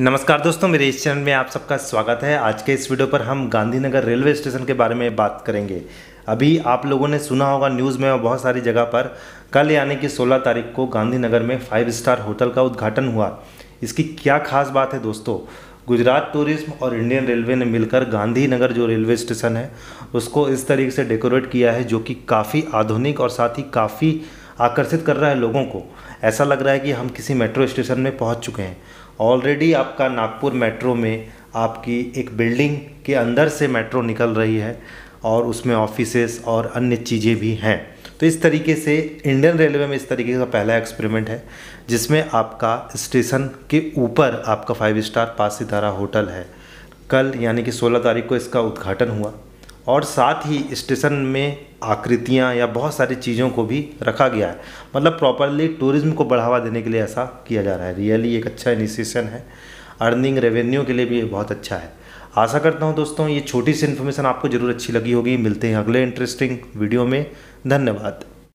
नमस्कार दोस्तों मेरे इस चैनल में आप सबका स्वागत है आज के इस वीडियो पर हम गांधीनगर रेलवे स्टेशन के बारे में बात करेंगे अभी आप लोगों ने सुना होगा न्यूज़ में और बहुत सारी जगह पर कल यानी कि 16 तारीख को गांधीनगर में फाइव स्टार होटल का उद्घाटन हुआ इसकी क्या खास बात है दोस्तों गुजरात टूरिज्म और इंडियन रेलवे ने मिलकर गांधीनगर जो रेलवे स्टेशन है उसको इस तरीके से डेकोरेट किया है जो कि काफ़ी आधुनिक और साथ ही काफ़ी आकर्षित कर रहा है लोगों को ऐसा लग रहा है कि हम किसी मेट्रो स्टेशन में पहुंच चुके हैं ऑलरेडी आपका नागपुर मेट्रो में आपकी एक बिल्डिंग के अंदर से मेट्रो निकल रही है और उसमें ऑफिसेस और अन्य चीज़ें भी हैं तो इस तरीके से इंडियन रेलवे में इस तरीके का पहला एक्सपेरिमेंट है जिसमें आपका स्टेशन के ऊपर आपका फाइव स्टार पास सितारा होटल है कल यानी कि 16 तारीख को इसका उद्घाटन हुआ और साथ ही स्टेशन में आकृतियाँ या बहुत सारी चीज़ों को भी रखा गया है मतलब प्रॉपरली टूरिज़्म को बढ़ावा देने के लिए ऐसा किया जा रहा है रियली एक अच्छा इनिशिएशन है अर्निंग रेवेन्यू के लिए भी बहुत अच्छा है आशा करता हूँ दोस्तों ये छोटी सी इन्फॉर्मेशन आपको ज़रूर अच्छी लगी होगी मिलते हैं अगले इंटरेस्टिंग वीडियो में धन्यवाद